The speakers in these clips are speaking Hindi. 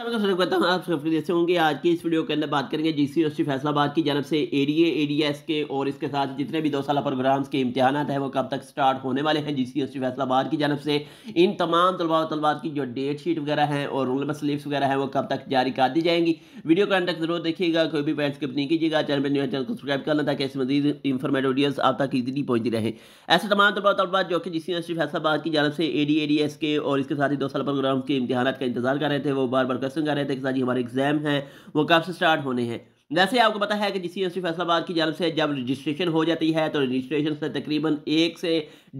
सबका स्वागत करता हूँ आप जैसे होंगे आज की इस वीडियो के अंदर बात करेंगे जी सी यूनिवर्सिटी फैसलाबाद की जनब से एडीए एडीएस के और इसके साथ जितने भी दो साल प्रोग्राम्स के इम्तहान है वो कब तक स्टार्ट होने वाले हैं जी सी यूनिवर्सिटी फैसलाबाद की जनब से इन तमाम तलबा तलबात की जो डेट शीट वगैरह हैं और रोल नंबर स्लिप्स वगैरह हैं वो कब तक जारी कर दी जाएंगी वीडियो के अंदर तक जरूर देखिएगा कोई भी पैंट स्किप नहीं कीजिएगा चैनल पर चैनल को सब्सक्राइब करना ताकि ऐसे मजीद इन्फॉर्मेटिव वीडियोस आप तक इजीली पहुंचती रहे ऐसे तमाम तलबा तलबा जो कि जी सी यूनिवर्सिटी फैसलाबाद की जानब से ए डी के और इसके साथ ही दो साल प्रोग्राम के इम्तहान का इंतजार कर रहे थे वो बार बार प्रश्न कर रहे थे कि सर जी हमारे एग्जाम हैं वो कब से स्टार्ट होने हैं वैसे आपको पता है कि जिस यूनिवर्सिटी फैसलाबाद की जानव से जब रजिस्ट्रेशन हो जाती है तो रजिस्ट्रेशन से तकरीबन एक से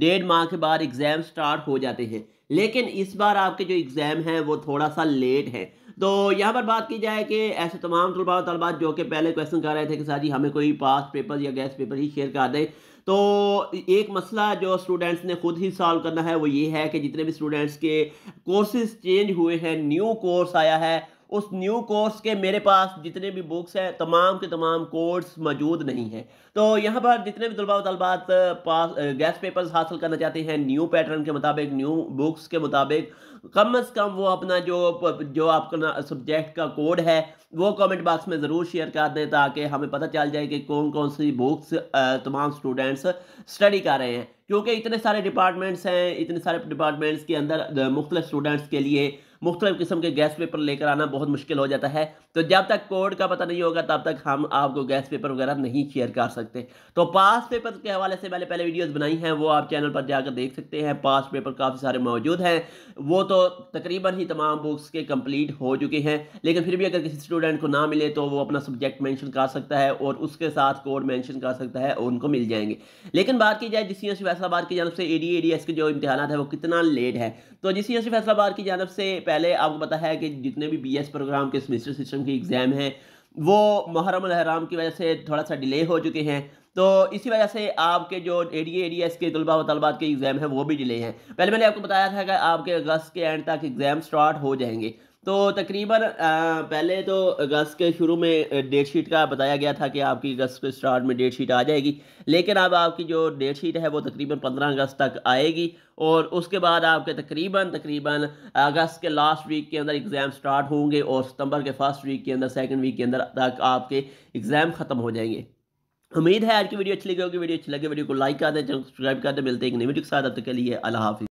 डेढ़ माह के बाद एग्ज़ाम स्टार्ट हो जाते हैं लेकिन इस बार आपके जो एग्ज़ाम हैं वो थोड़ा सा लेट है तो यहाँ पर बात की जाए कि ऐसे तमाम तलबा तलबात जो कि पहले क्वेश्चन कर रहे थे कि सर जी हमें कोई पास पेपर या गैस पेपर ही शेयर कर दें तो एक मसला जो स्टूडेंट्स ने खुद ही सॉल्व करना है वो ये है कि जितने भी स्टूडेंट्स के कोर्सेज चेंज हुए हैं न्यू कोर्स आया है उस न्यू कोर्स के मेरे पास जितने भी बुक्स हैं तमाम के तमाम कोर्स मौजूद नहीं हैं तो यहाँ पर जितने भी तलबा तलबात पास गैस पेपर्स हासिल करना चाहते हैं न्यू पैटर्न के मुताबिक न्यू बुक्स के मुताबिक कम से कम वो अपना जो जो आपका सब्जेक्ट का कोड है वो कमेंट बॉक्स में ज़रूर शेयर कर दें ताकि हमें पता चल जाए कि कौन कौन सी बुक्स तमाम स्टूडेंट्स स्टडी कर रहे हैं क्योंकि इतने सारे डिपार्टमेंट्स हैं इतने सारे डिपार्टमेंट्स के अंदर मुख्तलिफ स्टूडेंट्स के लिए मुख्तलिफ किस्म के गैस पेपर लेकर आना बहुत मुश्किल हो जाता है तो जब तक कोड का पता नहीं होगा तब तक हम आपको गैस पेपर वगैरह नहीं शेयर कर सकते तो पास पेपर के हवाले से मैंने पहले वीडियोज़ बनाई हैं वो आप चैनल पर जाकर देख सकते हैं पास पेपर काफ़ी सारे मौजूद हैं वो तो तकरीबन ही तमाम बुक्स के कम्प्लीट हो चुके हैं लेकिन फिर भी अगर किसी स्टूडेंट को ना मिले तो वो अपना सब्जेक्ट मैंशन कर सकता है और उसके साथ कोड मैंशन कर सकता है और उनको मिल जाएंगे लेकिन बात की जाए जिस यूनिवर्सिटी फैसलाबाद की जानव से ए डी के जो इम्तहान है वो कितना लेट है तो जिस यूनिवर्सिटी फैसलाबाद की जानब से पहले आपको पता है कि जितने भी बीएस प्रोग्राम के सेमेस्टर सिस्टम के एग्ज़ाम हैं वो मुहरम अहराम की वजह से थोड़ा सा डिले हो चुके हैं तो इसी वजह से आपके जो A D A D S के तलबा व तलबात के एग्ज़ाम हैं वो भी डिले हैं पहले मैंने आपको बताया था कि आपके अगस्त के एंड तक एग्ज़ाम स्टार्ट हो जाएंगे तो तकरीबन पहले तो अगस्त के शुरू में डेट शीट का बताया गया था कि आपकी अगस्त के स्टार्ट में डेट शीट आ जाएगी लेकिन अब आपकी जो डेट शीट है वो तकरीबन पंद्रह अगस्त तक आएगी और उसके बाद आपके तकरीबन तकरीबन अगस्त के लास्ट वीक के अंदर एग्ज़ाम स्टार्ट होंगे और सितंबर के फर्स्ट वीक के अंदर सेकंड वीक के अंदर तक आपके एग्ज़ाम ख़त्म हो जाएंगे उम्मीद है आज की वीडियो अच्छी लगी होगी वीडियो अच्छी लगी वीडियो को लाइक कर दें चैनल सब्सक्राइब कर दें मिलते हैं एक नई वीडियो के साथ अब तक के लिए अल्लाह हाफिज़